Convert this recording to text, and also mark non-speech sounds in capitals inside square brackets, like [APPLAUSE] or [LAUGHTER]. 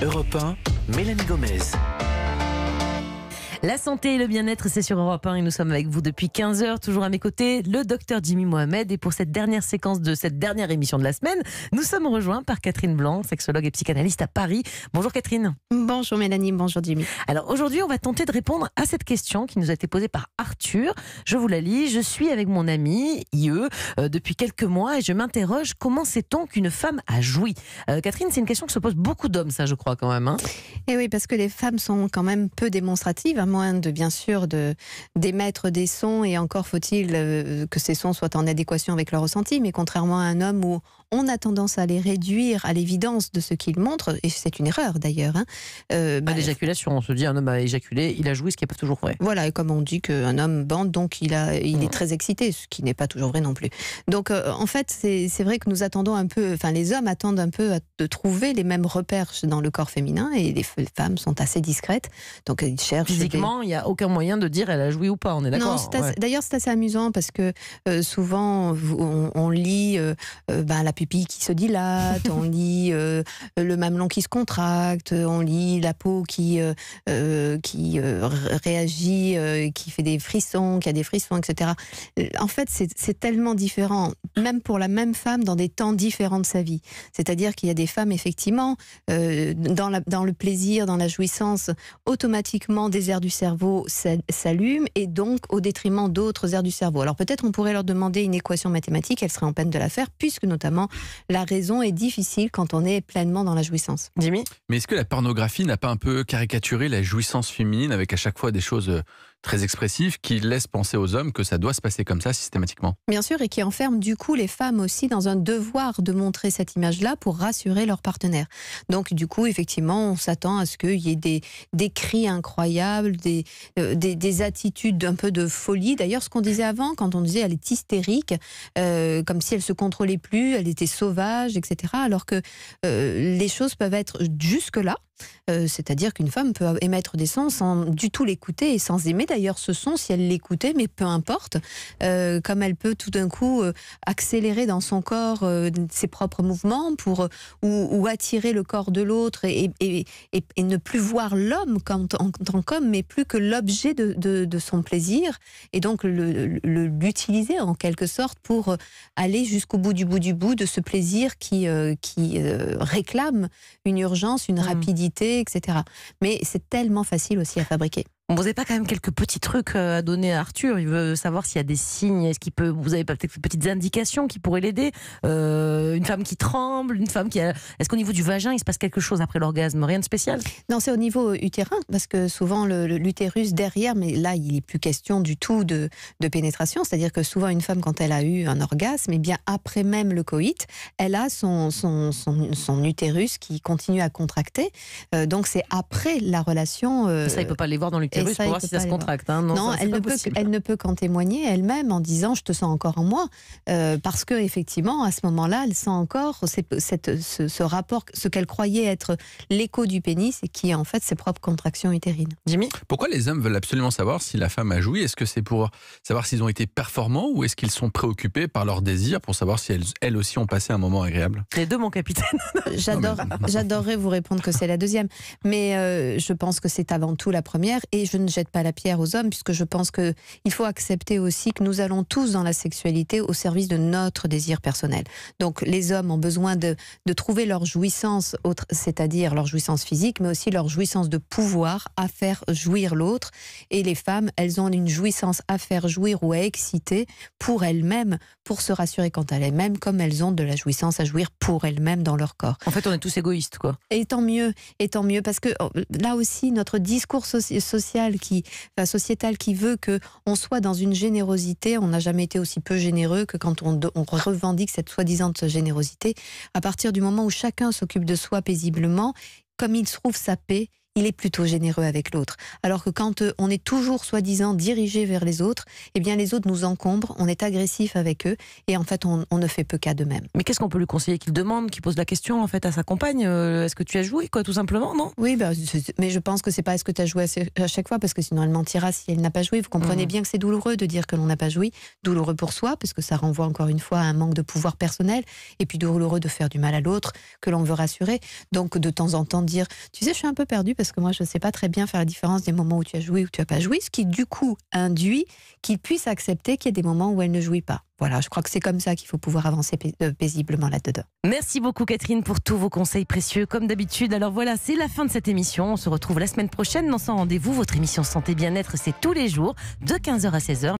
Europe 1, Mélanie Gomez. La santé et le bien-être, c'est sur Europe 1 et nous sommes avec vous depuis 15 heures. toujours à mes côtés, le docteur Jimmy Mohamed. Et pour cette dernière séquence de cette dernière émission de la semaine, nous sommes rejoints par Catherine Blanc, sexologue et psychanalyste à Paris. Bonjour Catherine. Bonjour Mélanie, bonjour Jimmy. Alors aujourd'hui, on va tenter de répondre à cette question qui nous a été posée par Arthur. Je vous la lis, je suis avec mon ami IE euh, depuis quelques mois et je m'interroge comment sait-on qu'une femme a joui euh, Catherine, c'est une question que se posent beaucoup d'hommes, ça je crois quand même. Hein et eh oui, parce que les femmes sont quand même peu démonstratives moins de, bien sûr, de, d'émettre des sons, et encore faut-il euh, que ces sons soient en adéquation avec leur ressenti, mais contrairement à un homme où on a tendance à les réduire à l'évidence de ce qu'il montre, et c'est une erreur d'ailleurs. Hein, euh, l'éjaculation, bah, on se dit un homme a éjaculé, il a joué, ce qui n'est pas toujours vrai. Voilà, et comme on dit qu'un homme bande, donc il, a, il est mm. très excité, ce qui n'est pas toujours vrai non plus. Donc euh, en fait, c'est vrai que nous attendons un peu, enfin les hommes attendent un peu de trouver les mêmes repères dans le corps féminin, et les femmes sont assez discrètes, donc ils cherchent il n'y a aucun moyen de dire elle a joué ou pas, on est d'accord D'ailleurs, c'est assez amusant parce que euh, souvent, on, lit euh, euh, ben, la pupille qui se dilate, on [LAUGHS] lit le mamelon qui se contracte, on lit la peau qui, qui réagit, qui fait des frissons, qui a des frissons, etc. En fait, c'est tellement différent, même pour la même femme, dans des temps différents de sa vie. C'est-à-dire qu'il y a des femmes, effectivement, dans, la, dans le plaisir, dans la jouissance, automatiquement désert du cerveau s'allume et donc au détriment d'autres aires du cerveau. Alors peut-être on pourrait leur demander une équation mathématique, elle serait en peine de la faire puisque notamment la raison est difficile quand on est pleinement dans la jouissance. Jimmy Mais est-ce que la pornographie n'a pas un peu caricaturé la jouissance féminine avec à chaque fois des choses euh, très expressif qui laisse penser aux hommes que ça doit se passer comme ça systématiquement. Bien sûr, et qui enferme du coup les femmes aussi dans un devoir de montrer cette image-là pour rassurer leur partenaire. Donc du coup, effectivement, on s'attend à ce qu'il y ait des, des cris incroyables, des, euh, des, attitudes d'un peu de folie. D'ailleurs, ce qu'on disait avant, quand on disait elle est hystérique, euh, comme si elle se contrôlait plus, elle était sauvage, etc. Alors que euh, les choses peuvent être jusque-là, euh, c'est-à-dire qu'une femme peut émettre des sons sans du tout l'écouter et sans aimer d'ailleurs ce son si elle l'écoutait, mais peu importe. Euh, comme elle peut tout d'un coup euh, accélérer dans son corps ses propres mouvements pour, ou, attirer le corps de l'autre et, ne plus voir l'homme en, tant qu'homme, mais plus que l'objet de, son plaisir et donc l'utiliser en quelque sorte pour aller jusqu'au bout du bout du bout de ce plaisir qui, qui réclame une urgence, une mmh. rapidité etc. Mais c'est tellement facile aussi à fabriquer vous avez pas quand même quelques petits trucs euh, à donner à Arthur Il veut savoir s'il y a des signes. Est-ce qu'il peut Vous avez peut-être des petites indications qui pourraient l'aider euh, Une femme qui tremble, une femme qui. Est-ce qu'au niveau du vagin, il se passe quelque chose après l'orgasme Rien de spécial Non, c'est au niveau euh, utérin parce que souvent l'utérus derrière, mais là, il n'est plus question du tout de, pénétration. C'est-à-dire que souvent une femme, quand elle a eu un orgasme, et eh bien après même le coït, elle a son son, utérus qui continue à contracter. donc c'est après la relation. Ça, il peut pas les voir dans l'utérus pour voir si ça se contracte. Hein. Non, elle, ne peut, elle, ne peut, qu'en témoigner elle-même en disant je te sens encore en moi. Euh, parce que effectivement, à ce moment-là, elle sent encore cette, ce, rapport, ce qu'elle croyait être l'écho du pénis et qui est en fait ses propres contractions utérines. Jimmy Pourquoi les hommes veulent absolument savoir si la femme a joui Est-ce que c'est pour savoir s'ils ont été performants ou est-ce qu'ils sont préoccupés par leur désir pour savoir si elles, elles aussi ont passé un moment agréable Les deux, mon capitaine. [LAUGHS] J'adore, j'adorerais vous répondre que c'est la deuxième, mais euh, je pense que c'est avant tout la première. Et je ne jette pas la pierre aux hommes, puisque je pense que il faut accepter aussi que nous allons tous dans la sexualité au service de notre désir personnel. Donc les hommes ont besoin de, de trouver leur jouissance, c'est-à-dire leur jouissance physique, mais aussi leur jouissance de pouvoir à faire jouir l'autre. Et les femmes, elles ont une jouissance à faire jouir ou à exciter pour elles-mêmes, pour se rassurer quant à elles-mêmes, comme elles ont de la jouissance à jouir pour elles-mêmes dans leur corps. En fait, on est tous égoïstes, quoi. Et tant mieux, et tant mieux, parce que oh, là aussi, notre discours social qui, qui veut que on soit dans une générosité. On n'a jamais été aussi peu généreux que quand on, revendique cette soi-disant générosité. À partir du moment où chacun s'occupe de soi paisiblement, comme il trouve sa paix, il est plutôt généreux avec l'autre. Alors que quand euh, on est toujours soi-disant dirigé vers les autres, eh bien les autres nous encombrent, on est agressif avec eux et en fait on, ne fait peu cas d'eux-mêmes. Mais qu'est-ce qu'on peut lui conseiller qu'il demande, qu'il pose la question en fait à sa compagne euh, Est-ce que tu as joué quoi tout simplement non Oui, bah, mais je pense que c'est pas est-ce que tu as joué à chaque fois parce que sinon elle mentira si elle n'a pas joué. Vous comprenez mmh. bien que c'est douloureux de dire que l'on n'a pas joué, douloureux pour soi parce que ça renvoie encore une fois à un manque de pouvoir personnel et puis douloureux de faire du mal à l'autre que l'on veut rassurer. Donc de temps en temps dire tu sais je suis un peu perdu parce parce que moi, je ne sais pas très bien faire la différence des moments où tu as joué ou tu n'as pas joué. ce qui, du coup, induit qu'il puisse accepter qu'il y ait des moments où elle ne jouit pas. Voilà, je crois que c'est comme ça qu'il faut pouvoir avancer euh, paisiblement là-dedans. Merci beaucoup, Catherine, pour tous vos conseils précieux, comme d'habitude. Alors voilà, c'est la fin de cette émission. On se retrouve la semaine prochaine dans son rendez-vous. Votre émission Santé Bien-être, c'est tous les jours, de 15h à 16h.